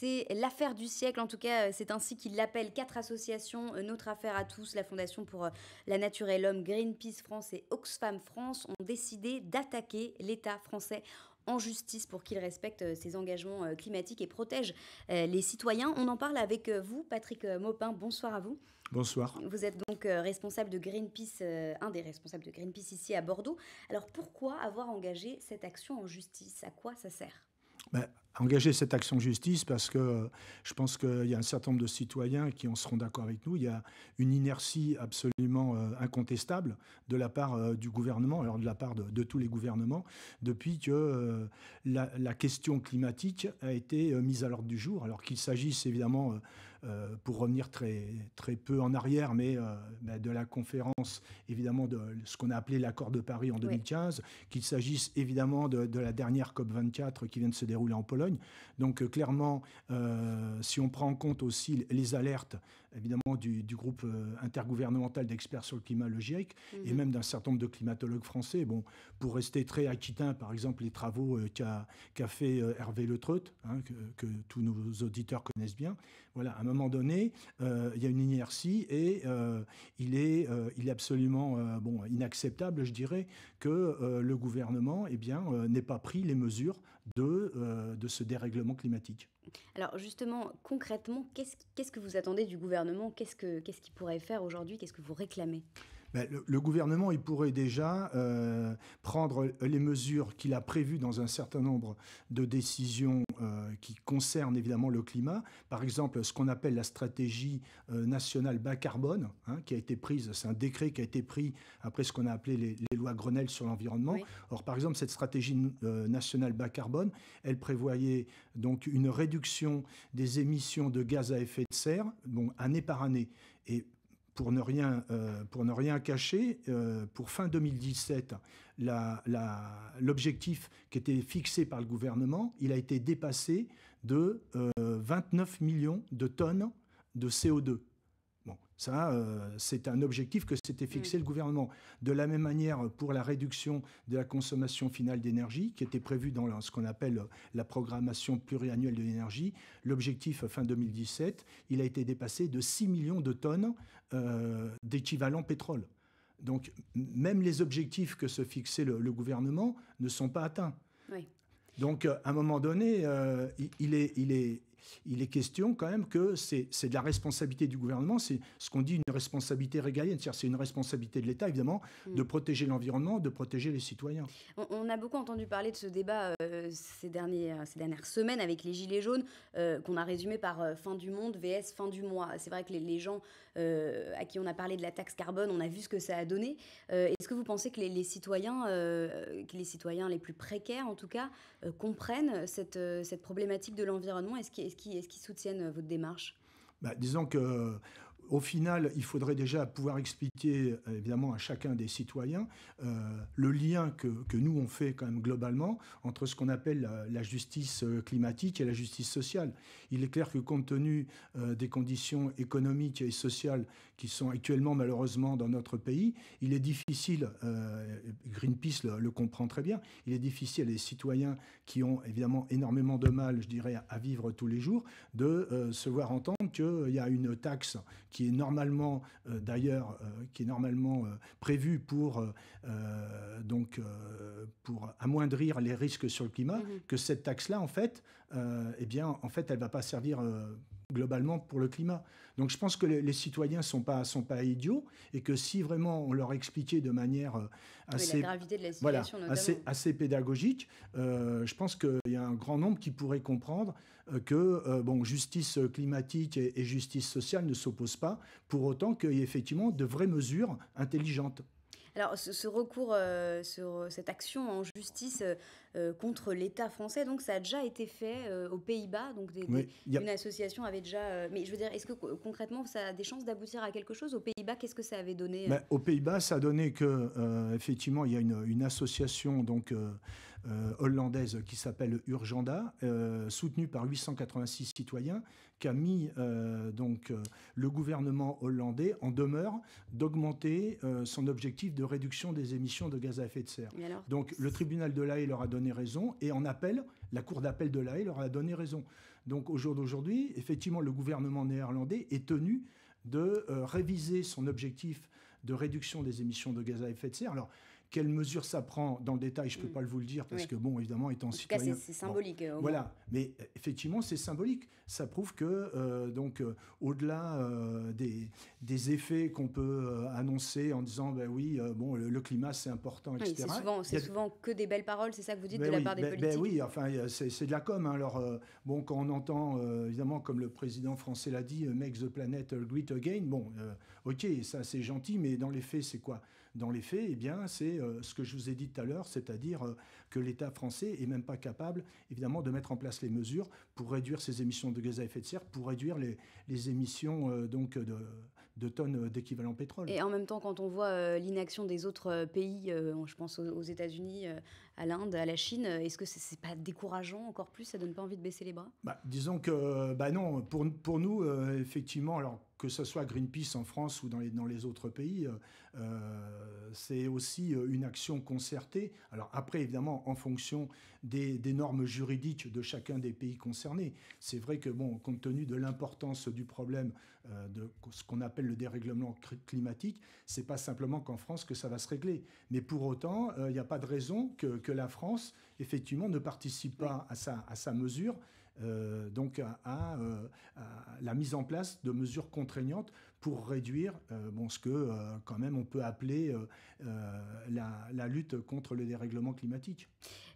C'est l'affaire du siècle, en tout cas, euh, c'est ainsi qu'il l'appelle. Quatre associations, euh, Notre Affaire à tous, la Fondation pour euh, la Nature et l'Homme, Greenpeace France et Oxfam France ont décidé d'attaquer l'État français en justice pour qu'il respecte ses engagements climatiques et protège les citoyens. On en parle avec vous, Patrick Maupin. Bonsoir à vous. Bonsoir. Vous êtes donc responsable de Greenpeace, un des responsables de Greenpeace ici à Bordeaux. Alors pourquoi avoir engagé cette action en justice À quoi ça sert bah, engager cette action justice parce que je pense qu'il y a un certain nombre de citoyens qui en seront d'accord avec nous. Il y a une inertie absolument euh, incontestable de la part euh, du gouvernement, alors de la part de, tous les gouvernements, depuis que euh, la, question climatique a été mise à l'ordre du jour, alors qu'il s'agisse évidemment... pour revenir très, très peu en arrière, mais bah, de la conférence, évidemment, de ce qu'on a appelé l'accord de Paris en 2015, qu'il s'agisse évidemment de, la dernière COP24 qui vient de se dérouler en Pologne, donc euh, clairement, euh, si on prend en compte aussi les alertes évidemment du, groupe euh, intergouvernemental d'experts sur le climat, le GIEC, et mhm. même d'un certain nombre de climatologues français. Bon, pour rester très aquitain, par exemple, les travaux euh, qu'a fait euh, Hervé Le Treut, hein, que, tous nos auditeurs connaissent bien. Voilà, à un moment donné, il y a une inertie et il, est, absolument inacceptable, je dirais, que le gouvernement eh bien, n'ait pas pris les mesures de ce dérèglement climatique. Alors justement, concrètement, qu'est-ce que vous attendez du gouvernement Qu'est-ce qu'il pourrait faire aujourd'hui Qu'est-ce que vous réclamez ben, le, gouvernement, il pourrait déjà euh, prendre les mesures qu'il a prévues dans un certain nombre de décisions euh, qui concernent évidemment le climat. Par exemple, ce qu'on appelle la stratégie euh, nationale bas carbone, hein, qui a été prise, c'est un décret qui a été pris après ce qu'on a appelé les, lois Grenelle sur l'environnement. Or, par exemple, cette stratégie nationale bas carbone, elle prévoyait donc une réduction des émissions de gaz à effet de serre, bon, année par année. Et pour ne rien, euh, pour ne rien cacher, euh, pour fin 2017, l'objectif qui était fixé par le gouvernement, il a été dépassé de 29 euh, millions de tonnes de CO2. Ça, euh, c'est un objectif que s'était mm. fixé le gouvernement. De la même manière, pour la réduction de la consommation finale d'énergie, qui était prévue dans ce qu'on appelle euh, la programmation pluriannuelle de l'énergie, l'objectif euh, fin 2017, il a été dépassé de 6 millions de tonnes d'équivalent pétrole. Donc, même les objectifs que se fixait le, gouvernement ne sont pas atteints. Donc, à un moment donné, il, est, il, est, il est question quand même que c'est de la responsabilité du gouvernement, c'est ce qu'on dit une responsabilité régalienne, c'est-à-dire c'est une responsabilité de l'État, évidemment, mm. de protéger l'environnement, de protéger les citoyens. On, a beaucoup entendu parler de ce débat euh, ces, derniers, euh, ces dernières semaines avec les Gilets jaunes, euh, qu'on a résumé par fin du monde, VS, fin du mois. C'est vrai que les, gens à qui on a parlé de la taxe carbone, on a vu ce que ça a donné. Est-ce que vous pensez que les, citoyens, que les citoyens les plus précaires, en tout cas, comprennent cette, cette problématique de l'environnement Est-ce est-ce qu'ils soutiennent euh, votre démarche bah, Disons que au final, il faudrait déjà pouvoir expliquer, évidemment, à chacun des citoyens euh, le lien que, nous, on fait quand même globalement entre ce qu'on appelle la, justice euh, climatique et la justice sociale. Il est clair que compte tenu euh, des conditions économiques et sociales qui sont actuellement malheureusement dans notre pays, il est difficile, Greenpeace le, comprend très bien, il est difficile les citoyens qui ont évidemment énormément de mal, je dirais, à, vivre tous les jours, de se voir entendre qu'il y a une taxe qui qui est normalement euh, d'ailleurs euh, qui est normalement euh, prévu pour donc pour amoindrir les risques sur le climat, mmh que cette taxe là en fait eh bien en fait elle va pas servir globalement pour le climat. Donc je pense que les, citoyens ne sont pas, sont pas idiots et que si vraiment on leur expliquait de manière euh, assez, assez, pédagogique, euh, je pense qu'il y a un grand nombre qui pourraient comprendre euh, que bon, justice climatique et, et justice sociale ne s'opposent pas, pour autant qu'il y ait effectivement de vraies mesures intelligentes. Alors, ce, recours, sur euh, cette action en justice euh, euh, contre l'État français, donc ça a déjà été fait aux Pays-Bas. Donc, une association avait déjà. mais je veux dire, est-ce que concrètement, ça a des chances d'aboutir à quelque chose Aux Pays-Bas, qu'est-ce que ça avait donné ben, Aux Pays-Bas, ça a donné que, effectivement, il y a une, une association donc euh, hollandaise qui s'appelle Urgenda, euh, soutenue par 886 citoyens, qui a mis euh, donc le gouvernement hollandais en demeure d'augmenter son objectif de réduction des émissions de gaz à effet de serre. donc le tribunal de l'AE leur a donné raison et en appel, la cour d'appel de l'AE leur a donné raison. Donc au jour d'aujourd'hui, effectivement, le gouvernement néerlandais est tenu de réviser son objectif de réduction des émissions de gaz à effet de serre. Alors, quelle mesure ça prend dans le détail, je ne peux mm. pas pas vous le dire parce que, bon, évidemment, étant en citoyen. C'est symbolique. Euh, voilà, mais euh, effectivement, c'est symbolique. Ça prouve que, euh, donc, au-delà des, effets qu'on peut annoncer en disant, ben oui, bon, le, climat, c'est important, etc. c'est souvent, souvent, que des belles paroles, c'est ça que vous dites de ben la part des ben, ben politiques. Ben oui, enfin, c'est de la com. Hein. Alors, bon, quand on entend, évidemment, comme le président français l'a dit, make the planet great again, bon, ok, ça, c'est gentil, mais dans les faits, c'est quoi dans les faits, eh bien, c'est euh, ce que je vous ai dit tout à l'heure, c'est-à-dire euh, que l'État français est même pas capable, évidemment, de mettre en place les mesures pour réduire ses émissions de gaz à effet de serre, pour réduire les, émissions euh, donc de, tonnes d'équivalent pétrole. Et en même temps, quand on voit l'inaction des autres pays, je pense aux, États-Unis, à l'Inde, à la Chine, est-ce que c'est, c'est pas décourageant encore plus Ça donne pas envie de baisser les bras bah, Disons que, bah non, pour, nous, effectivement, alors que ce soit Greenpeace en France ou dans les, autres pays, c'est aussi euh, une action concertée. Alors après, évidemment, en fonction des, normes juridiques de chacun des pays concernés. C'est vrai que, compte tenu de l'importance du problème euh, de ce qu'on appelle le dérèglement climatique, ce n'est pas simplement qu'en France que ça va se régler. Mais pour autant, euh, il n'y a pas de raison que, la France, effectivement, ne participe pas à sa, mesure, donc à la mise en place de mesures contraignantes pour réduire euh, bon, ce que euh, quand même on peut appeler euh, la, lutte contre le dérèglement climatique.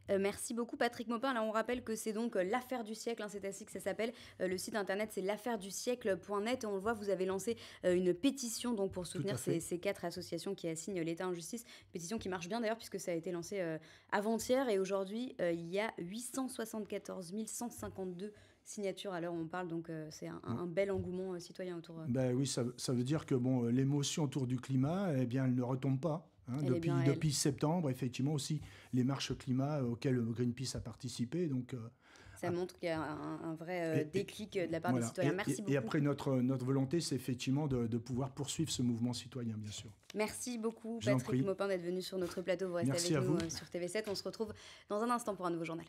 merci beaucoup Patrick Maupin. Là on rappelle que c'est donc l'affaire du siècle, hein, c'est ainsi que ça s'appelle. le site internet c'est l'affaire du siècle.net et on le voit, vous avez lancé une pétition donc pour soutenir ces, quatre associations qui assignent l'État en justice. pétition qui marche bien d'ailleurs puisque ça a été lancé avant-hier et aujourd'hui il y a 874 152 signature. Alors on parle donc euh, c'est un, bel engouement euh, citoyen autour. Euh. Ben oui, ça, veut dire que bon, l'émotion autour du climat, eh bien, elle ne retombe pas. Hein. depuis, depuis septembre, effectivement aussi, les marches climat auxquelles Greenpeace a participé. Donc, ça ah. montre qu'il y a un, vrai déclic de la part des citoyens. Merci et, beaucoup. Et après, notre, notre volonté, c'est effectivement de, pouvoir poursuivre ce mouvement citoyen, bien sûr. Merci beaucoup, Patrick Maupin, d'être venu sur notre plateau. Vous restez avec nous vous. sur TV7. On se retrouve dans un instant pour un nouveau journal.